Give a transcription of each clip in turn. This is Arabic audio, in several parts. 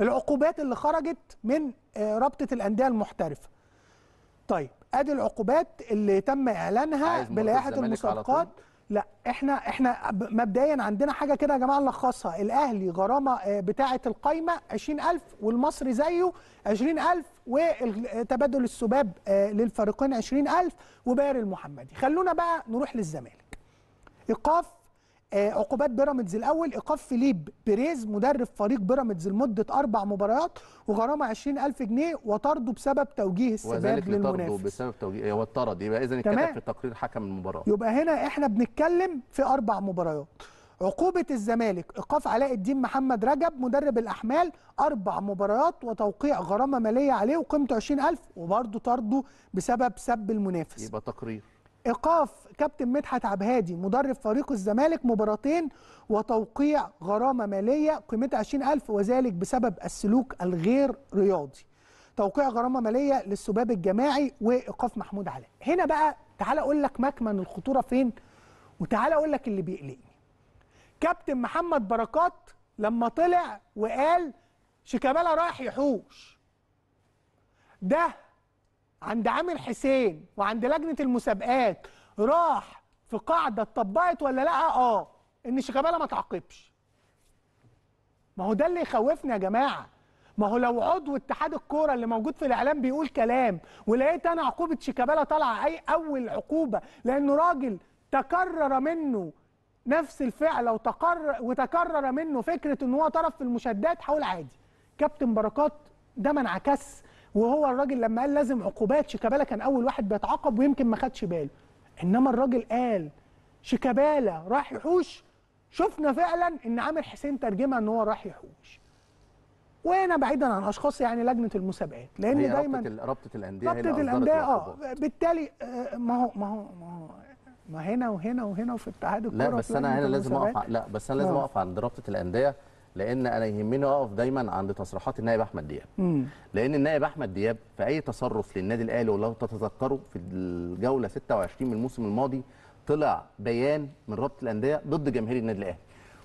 العقوبات اللي خرجت من آه، رابطه الانديه المحترفه طيب ادي العقوبات اللي تم اعلانها بلائحه المسابقات لا احنا احنا مبدئيا عندنا حاجه كده يا جماعه نلخصها الاهلي غرامه آه، بتاعه القايمه 20000 والمصري زيه 20000 وتبادل السباب آه، للفريقين 20000 وباير المحمدي خلونا بقى نروح للزمالك ايقاف آه، عقوبات بيراميدز الاول ايقاف فيليب بيريز مدرب فريق بيراميدز لمده اربع مباريات وغرامه 20000 جنيه وطرده بسبب توجيه السباب للمنافس بسبب توجيه هو اتطرد يبقى اذا اتكتب في تقرير حكم المباراه يبقى هنا احنا بنتكلم في اربع مباريات عقوبة الزمالك إيقاف علاء الدين محمد رجب مدرب الأحمال أربع مباريات وتوقيع غرامة مالية عليه وقيمته 20000 وبرضه طرده بسبب سب المنافس يبقى تقرير ايقاف كابتن مدحت عبهادي مدرب فريق الزمالك مباراتين وتوقيع غرامه ماليه قيمتها 20000 وذلك بسبب السلوك الغير رياضي توقيع غرامه ماليه للسباب الجماعي وايقاف محمود علاء هنا بقى تعالى اقول لك مكمن الخطوره فين وتعالى اقول لك اللي بيقلقني كابتن محمد بركات لما طلع وقال شيكابالا رايح يحوش ده عند عامر حسين وعند لجنه المسابقات راح في قاعده اتطبقت ولا لا اه ان شيكابالا ما تعاقبش ما هو ده اللي يخوفني يا جماعه ما هو لو عضو اتحاد الكوره اللي موجود في الاعلام بيقول كلام ولقيت انا عقوبه شيكابالا طالعه اي اول عقوبه لانه راجل تكرر منه نفس الفعل وتكرر وتكرر منه فكره ان هو طرف في المشادات حول عادي كابتن بركات ده ما انعكس وهو الراجل لما قال لازم عقوبات شيكابالا كان اول واحد بيتعاقب ويمكن ما خدش باله انما الراجل قال شيكابالا راح يحوش شفنا فعلا ان عامر حسين ترجمها ان هو راح يحوش وهنا بعيدا عن اشخاص يعني لجنه المسابقات لان هي دايما رابطه, رابطة الانديه رابطه الانديه اه بالتالي آه، ما هو ما هو ما هو ما هنا وهنا وهنا وفي اتحاد الكوره لا بس انا هنا لازم اقف لا بس انا لازم آه. اقف عند رابطه الانديه لان انا يهمني اقف دايما عند تصريحات النائب احمد دياب لان النائب احمد دياب في اي تصرف للنادي الاهلي ولو تتذكروا في الجوله 26 من الموسم الماضي طلع بيان من رابطه الانديه ضد جماهير النادي الاهلي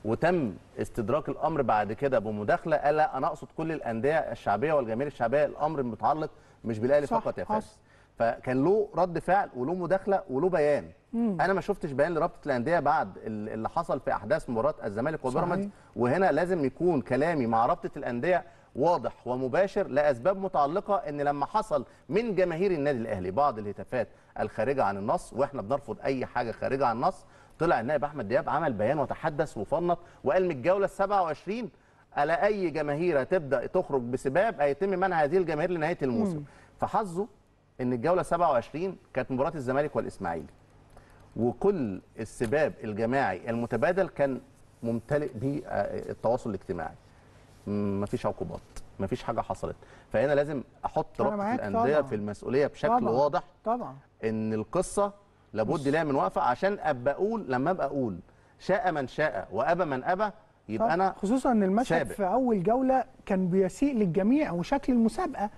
وتم استدراك الامر بعد كده بمداخله قال انا اقصد كل الانديه الشعبيه والجماهير الشعبيه الامر متعلق مش بالاهلي فقط يا فارس فكان له رد فعل وله مداخله وله بيان مم. انا ما شفتش بيان لرابطه الانديه بعد اللي حصل في احداث مباراه الزمالك وبيراميدز وهنا لازم يكون كلامي مع رابطه الانديه واضح ومباشر لاسباب متعلقه ان لما حصل من جماهير النادي الاهلي بعض الهتافات الخارجه عن النص واحنا بنرفض اي حاجه خارجه عن النص طلع النائب احمد دياب عمل بيان وتحدث وفنط وقال من الجوله ال 27 على اي جماهير هتبدا تخرج بسباب هيتم منع هذه الجماهير لنهايه الموسم فحظه ان الجوله 27 كانت مباراه الزمالك والاسماعيلي وكل السباب الجماعي المتبادل كان ممتلئ بالتواصل الاجتماعي مفيش عقوبات مفيش حاجه حصلت فهنا لازم احط رقم الانديه طبعا. في المسؤوليه بشكل طبعا. واضح طبعا ان القصه لابد لها من وقفه عشان ابقى اقول لما ابقى اقول شاء من شاء وابى من ابى يبقى انا خصوصا ان المشهد في اول جوله كان بيسيء للجميع وشكل المسابقه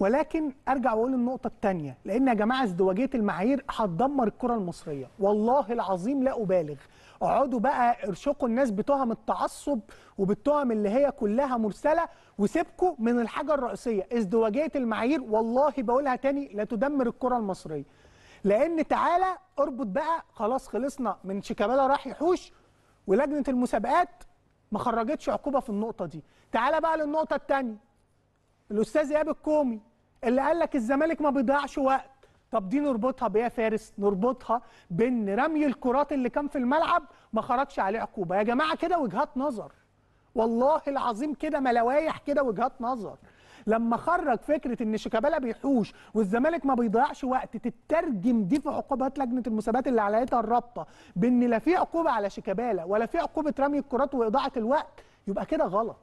ولكن ارجع واقول النقطه الثانيه لان يا جماعه ازدواجيه المعايير هتدمر الكره المصريه والله العظيم لا ابالغ اقعدوا بقى ارشقوا الناس بتهم التعصب وبالتهم اللي هي كلها مرسله وسيبكوا من الحاجه الرئيسيه ازدواجيه المعايير والله بقولها تاني لا تدمر الكره المصريه لان تعالى اربط بقى خلاص خلصنا من شيكابالا راح يحوش ولجنه المسابقات ما خرجتش عقوبه في النقطه دي تعالى بقى للنقطه الثانيه الاستاذ ايهاب الكومي اللي قال لك الزمالك ما بيضيعش وقت طب دي نربطها بايه يا فارس نربطها بان رمي الكرات اللي كان في الملعب ما خرجش عليه عقوبه يا جماعه كده وجهات نظر والله العظيم كده ملوايح كده وجهات نظر لما خرج فكره ان شيكابالا بيحوش والزمالك ما بيضيعش وقت تترجم دي في عقوبات لجنه المسابقات اللي عليتها الرابطه بان لا في عقوبه على شيكابالا ولا في عقوبه رمي الكرات واضاعه الوقت يبقى كده غلط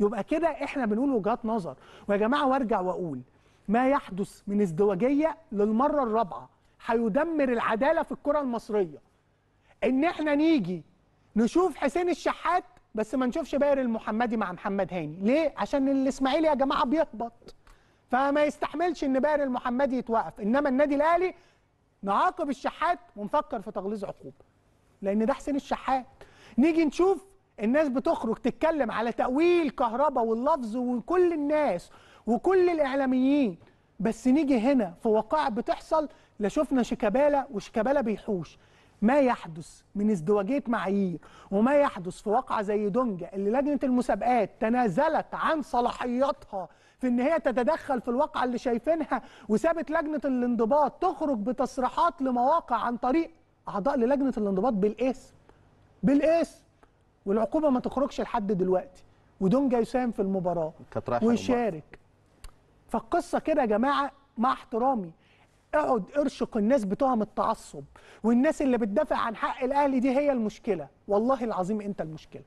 يبقى كده احنا بنقول وجهات نظر ويا جماعه وارجع واقول ما يحدث من ازدواجيه للمره الرابعه هيدمر العداله في الكره المصريه ان احنا نيجي نشوف حسين الشحات بس ما نشوفش باير المحمدي مع محمد هاني ليه عشان الاسماعيلي يا جماعه بيهبط فما يستحملش ان باير المحمدي يتوقف انما النادي الاهلي نعاقب الشحات ونفكر في تغليظ عقوبه لان ده حسين الشحات نيجي نشوف الناس بتخرج تتكلم على تأويل كهرباء واللفظ وكل الناس وكل الإعلاميين بس نيجي هنا في وقائع بتحصل لا شفنا شيكابالا وشيكابالا بيحوش ما يحدث من ازدواجيه معايير وما يحدث في واقعه زي دونجا اللي لجنه المسابقات تنازلت عن صلاحياتها في ان هي تتدخل في الواقعه اللي شايفينها وسابت لجنه الانضباط تخرج بتصريحات لمواقع عن طريق اعضاء للجنه الانضباط بالاسم بالاسم والعقوبه ما تخرجش لحد دلوقتي ودونجا يساهم في المباراه ويشارك فالقصه كده يا جماعه مع احترامي اقعد ارشق الناس بتهم التعصب والناس اللي بتدافع عن حق الاهلي دي هي المشكله والله العظيم انت المشكله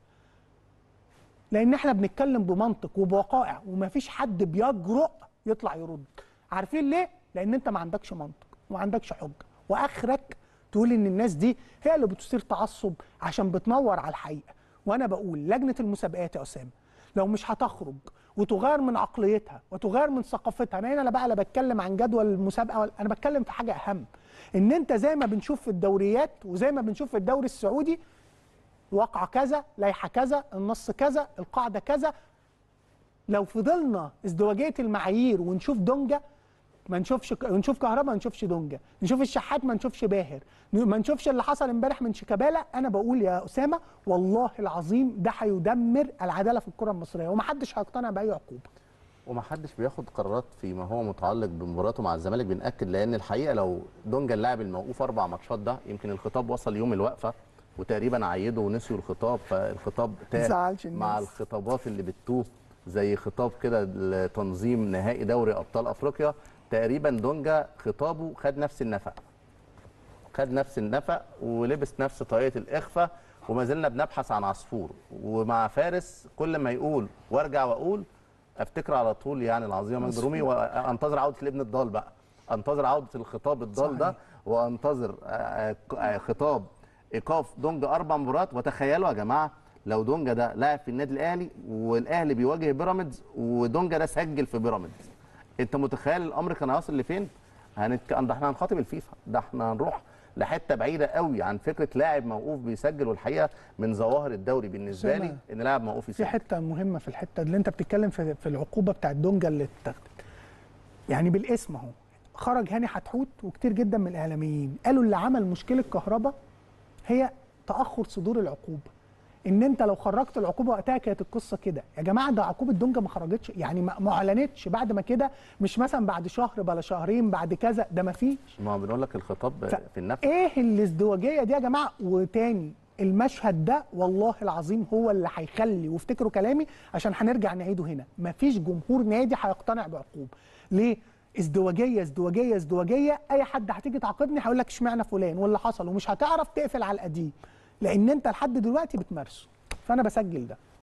لان احنا بنتكلم بمنطق وبوقائع ومفيش حد بيجرؤ يطلع يرد عارفين ليه لان انت ما عندكش منطق وما عندكش حجه واخرك تقول ان الناس دي هي اللي بتثير تعصب عشان بتنور على الحقيقه وانا بقول لجنه المسابقات يا اسامه لو مش هتخرج وتغير من عقليتها وتغير من ثقافتها انا هنا بقى لا بتكلم عن جدول المسابقه انا بتكلم في حاجه اهم ان انت زي ما بنشوف في الدوريات وزي ما بنشوف في الدوري السعودي واقعه كذا لائحه كذا النص كذا القاعده كذا لو فضلنا ازدواجيه المعايير ونشوف دونجا ما نشوفش نشوف كهربا ما نشوفش دونجا نشوف الشحات ما نشوفش باهر ما نشوفش اللي حصل امبارح من شيكابالا انا بقول يا اسامه والله العظيم ده هيدمر العداله في الكره المصريه ومحدش هيقتنع باي عقوبه ومحدش بياخد قرارات فيما هو متعلق بمباراته مع الزمالك بنأكد لان الحقيقه لو دونجا اللاعب الموقوف اربع ماتشات ده يمكن الخطاب وصل يوم الوقفه وتقريبا عيدوا ونسيوا الخطاب فالخطاب تاه مع الخطابات اللي بتتوه زي خطاب كده لتنظيم نهائي دوري ابطال افريقيا تقريبا دونجا خطابه خد نفس النفق خد نفس النفق ولبس نفس طريقه الاخفاء وما زلنا بنبحث عن عصفور ومع فارس كل ما يقول وارجع واقول افتكر على طول يعني العظيمه مجد رومي وانتظر عوده الابن الضال بقى انتظر عوده الخطاب الضال ده وانتظر آه، آه، آه، خطاب ايقاف دونجا اربع مباريات وتخيلوا يا جماعه لو دونجا ده لاعب في النادي الاهلي والاهلي بيواجه بيراميدز ودونجا ده سجل في بيراميدز انت متخيل الامر كان هيصل لفين؟ هنتك... ده احنا هنخاطب الفيفا ده احنا هنروح لحته بعيده قوي عن فكره لاعب موقوف بيسجل والحقيقه من ظواهر الدوري بالنسبه لي ان لاعب موقوف يسجل في حته مهمه في الحته اللي انت بتتكلم في, في العقوبه بتاعت دونجا اللي اتخذت يعني بالاسم اهو خرج هاني حتحوت وكتير جدا من الاعلاميين قالوا اللي عمل مشكله كهربا هي تاخر صدور العقوبه ان انت لو خرجت العقوبه وقتها كانت القصه كده يا جماعه ده عقوبه دونجا ما خرجتش يعني ما اعلنتش بعد ما كده مش مثلا بعد شهر بلا شهرين بعد كذا ده ما فيش ما بنقول لك الخطاب ف... في النفس ايه الازدواجيه دي يا جماعه وتاني المشهد ده والله العظيم هو اللي هيخلي وافتكروا كلامي عشان هنرجع نعيده هنا ما فيش جمهور نادي هيقتنع بعقوبه ليه ازدواجيه ازدواجيه ازدواجيه اي حد هتيجي تعاقبني هيقول لك اشمعنى فلان واللي حصل ومش هتعرف تقفل على القديم لان انت لحد دلوقتي بتمارسه فانا بسجل ده